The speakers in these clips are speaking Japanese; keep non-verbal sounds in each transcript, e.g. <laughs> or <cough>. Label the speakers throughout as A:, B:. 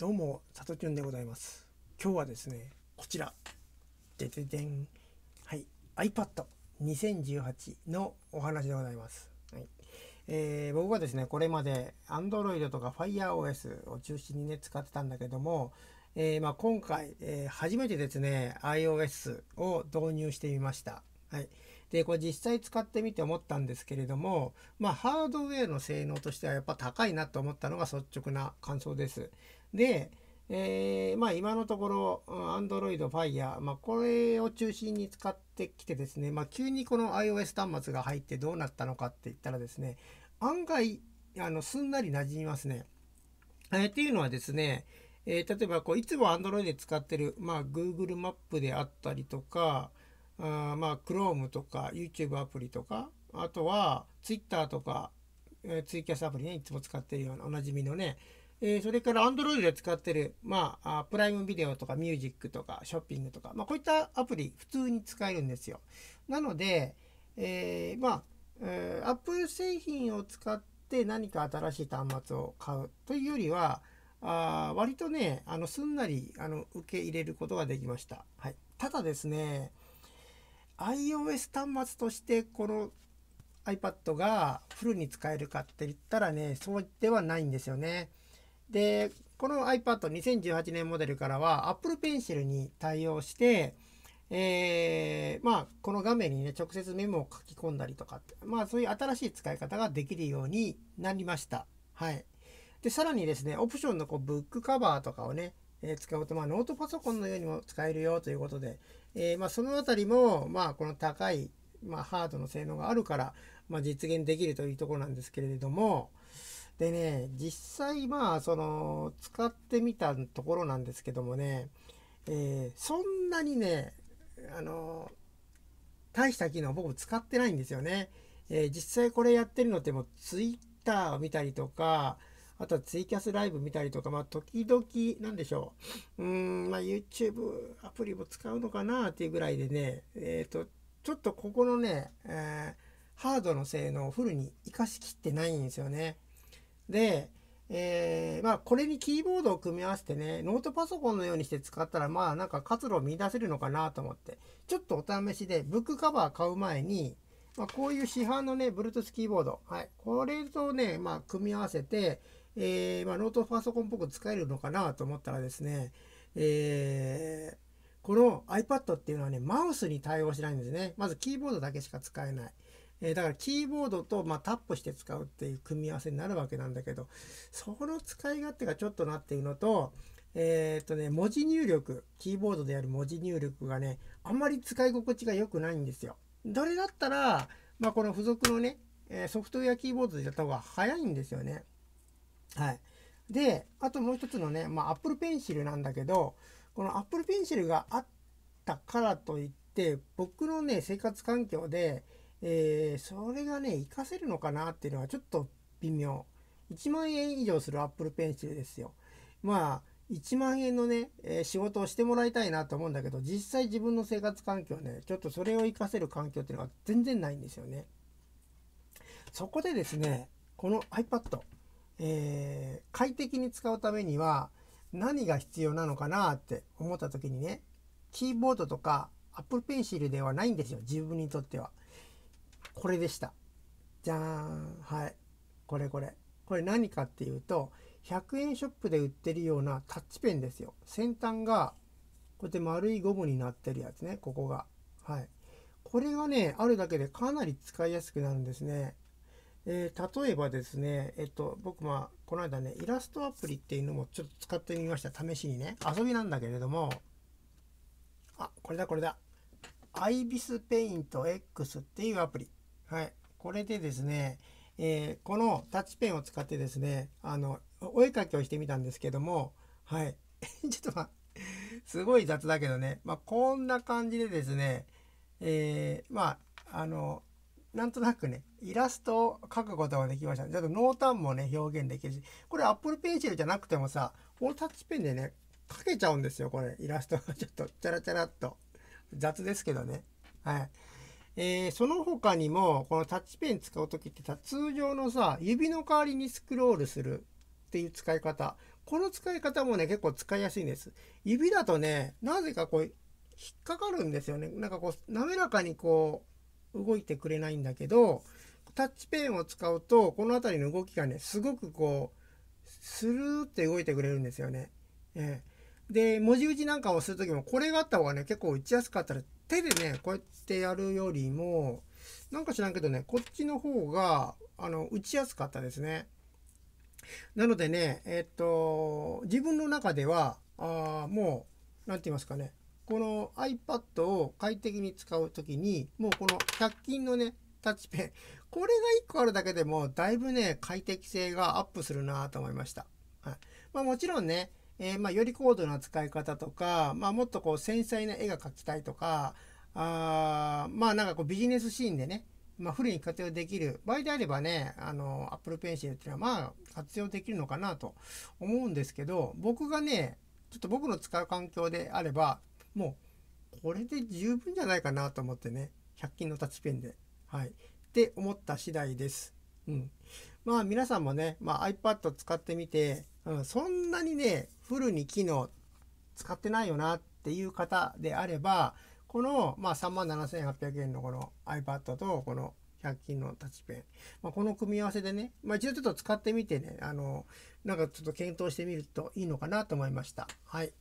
A: どうも、さとちゅんでございます。今日はですね、こちら、でででん、はい、iPad2018 のお話でございます。はいえー、僕はですね、これまで Android とか FireOS を中心にね、使ってたんだけども、えー、まあ、今回、えー、初めてですね、iOS を導入してみました。はい、でこれ実際使ってみて思ったんですけれども、まあ、ハードウェアの性能としてはやっぱ高いなと思ったのが率直な感想です。で、えー、まあ、今のところ Android、Fire、まあ、これを中心に使ってきてですね、まあ、急にこの iOS 端末が入ってどうなったのかって言ったらですね案外あのすんなり馴染みますね。えー、っていうのはですね、えー、例えばこういつも Android で使ってる、まあ、Google マップであったりとかあまあ Chrome とか YouTube アプリとかあとは Twitter とか、えー、ツイキャスアプリねいつも使ってるようなおなじみのねえそれから Android で使ってる、まあ、プライムビデオとかミュージックとかショッピングとか、まあ、こういったアプリ普通に使えるんですよ。なので、えー、まあ、えー、Apple 製品を使って何か新しい端末を買うというよりは、あ割とね、あのすんなりあの受け入れることができました。はい、ただですね、iOS 端末としてこの iPad がフルに使えるかって言ったらね、そうではないんですよね。でこの iPad2018 年モデルからは Apple Pencil に対応して、えー、まあ、この画面にね直接メモを書き込んだりとかまあ、そういう新しい使い方ができるようになりました。はい、でさらにですねオプションのこうブックカバーとかをね、えー、使うと、まあ、ノートパソコンのようにも使えるよということで、えー、まあ、その辺りも、まあ、この高い、まハードの性能があるから、ま実現できるというところなんですけれども、でね実際まあその使ってみたところなんですけどもね、えー、そんなにねあの大した機能僕使ってないんですよね、えー、実際これやってるのってもう Twitter を見たりとかあとはツイキャスライブ見たりとか、まあ、時々、なんでしょう。うん、まあ、YouTube アプリも使うのかなっていうぐらいでね、えっ、ー、と、ちょっとここのね、えー、ハードの性能をフルに活かしきってないんですよね。で、えー、まあ、これにキーボードを組み合わせてね、ノートパソコンのようにして使ったら、まあ、なんか活路を見出せるのかなと思って、ちょっとお試しで、ブックカバー買う前に、まあ、こういう市販のね、Bluetooth キーボード、はい、これとね、まあ、組み合わせて、えー、まあ、ノートパソコンっぽく使えるのかなと思ったらですね、えー、この iPad っていうのはね、マウスに対応しないんですね。まずキーボードだけしか使えない。えー、だからキーボードと、まあ、タップして使うっていう組み合わせになるわけなんだけどその使い勝手がちょっとなっていうのとえー、っとね文字入力キーボードでやる文字入力がねあんまり使い心地が良くないんですよ。どれだったら、まあ、この付属のねソフトウェアキーボードでやった方が早いんですよね。はい、であともう一つのね、まあ、Apple Pencil なんだけどこの Apple Pencil があったからといって僕のね生活環境で、えー、それがね、活かせるのかなっていうのはちょっと微妙。1万円以上する Apple Pencil ですよ。まあ、1万円のね、えー、仕事をしてもらいたいなと思うんだけど、実際自分の生活環境ね、ちょっとそれを活かせる環境っていうのが全然ないんですよね。そこでですね、この iPad、えー、快適に使うためには何が必要なのかなって思った時にね、キーボードとか Apple Pencil ではないんですよ、自分にとっては。これでしたじゃーんはいこれこれこれ何かっていうと100円ショップで売ってるようなタッチペンですよ先端がこうやって丸いゴムになってるやつねここがはいこれがねあるだけでかなり使いやすくなるんですねえー、例えばですね、えっと、僕、まあ、この間ね、イラストアプリっていうのもちょっと使ってみました。試しにね。遊びなんだけれども、あ、これだ、これだ。アイビスペイント X っていうアプリ。はい、これでですね、えー、このタッチペンを使ってですねあのお絵描きをしてみたんですけどもはい <laughs> ちょっとますごい雑だけどね、まあ、こんな感じでですね、えー、まああのなんとなくねイラストを描くことができましたちょっと濃淡もね表現できるしこれアップルペンシルじゃなくてもさこのタッチペンでね描けちゃうんですよこれイラストがちょっとチャラチャラっと雑ですけどねはい。えー、その他にもこのタッチペン使う時って通常のさ指の代わりにスクロールするっていう使い方この使い方もね結構使いやすいんです指だとねなぜかこう引っかかるんですよねなんかこう滑らかにこう動いてくれないんだけどタッチペンを使うとこの辺りの動きがねすごくこうスルーって動いてくれるんですよね、えー、で、文字打ちなんかをする時も、これがあった方がね、結構打ちやすかったら、手でね、こうやってやるよりも、なんか知らんけどね、こっちの方が、あの、打ちやすかったですね。なのでね、えっと、自分の中では、あもう、何て言いますかね、この iPad を快適に使う時に、もうこの100均のね、タッチペン、これが1個あるだけでも、だいぶね、快適性がアップするなと思いました。はい、まあもちろんね、えー、まあ、より高度な使い方とか、まあ、もっとこう繊細な絵が描きたいとかあまあなんかこうビジネスシーンでね、まあ、フルに活用できる場合であればねあの Apple Pencil っていうのはまあ活用できるのかなと思うんですけど僕がねちょっと僕の使う環境であればもうこれで十分じゃないかなと思ってね100均のタッチペンではいって思った次第です。うん、まあ皆さんもね、まあ、iPad 使ってみて、うん、そんなにねフルに機能使ってないよなっていう方であればこの、まあ、3万7800円のこの iPad とこの100均のタッチペン、まあ、この組み合わせでね、まあ、一度ちょっと使ってみてねあのなんかちょっと検討してみるといいのかなと思いました。はい、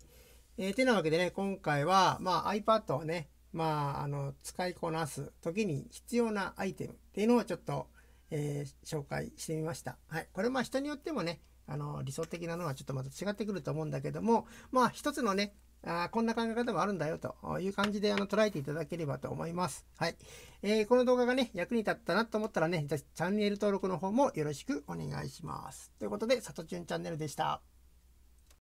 A: えー、てなわけでね今回は、まあ、iPad をね、まあ、あの使いこなす時に必要なアイテムっていうのをちょっとえー、紹介してみました。はい、これまあ人によってもねあの理想的なのはちょっとまた違ってくると思うんだけどもまあ一つのねあこんな考え方もあるんだよという感じであの捉えていただければと思います。はい、えー、この動画がね役に立ったなと思ったらねチャンネル登録の方もよろしくお願いします。ということで「さとちゅんチャンネル」でした。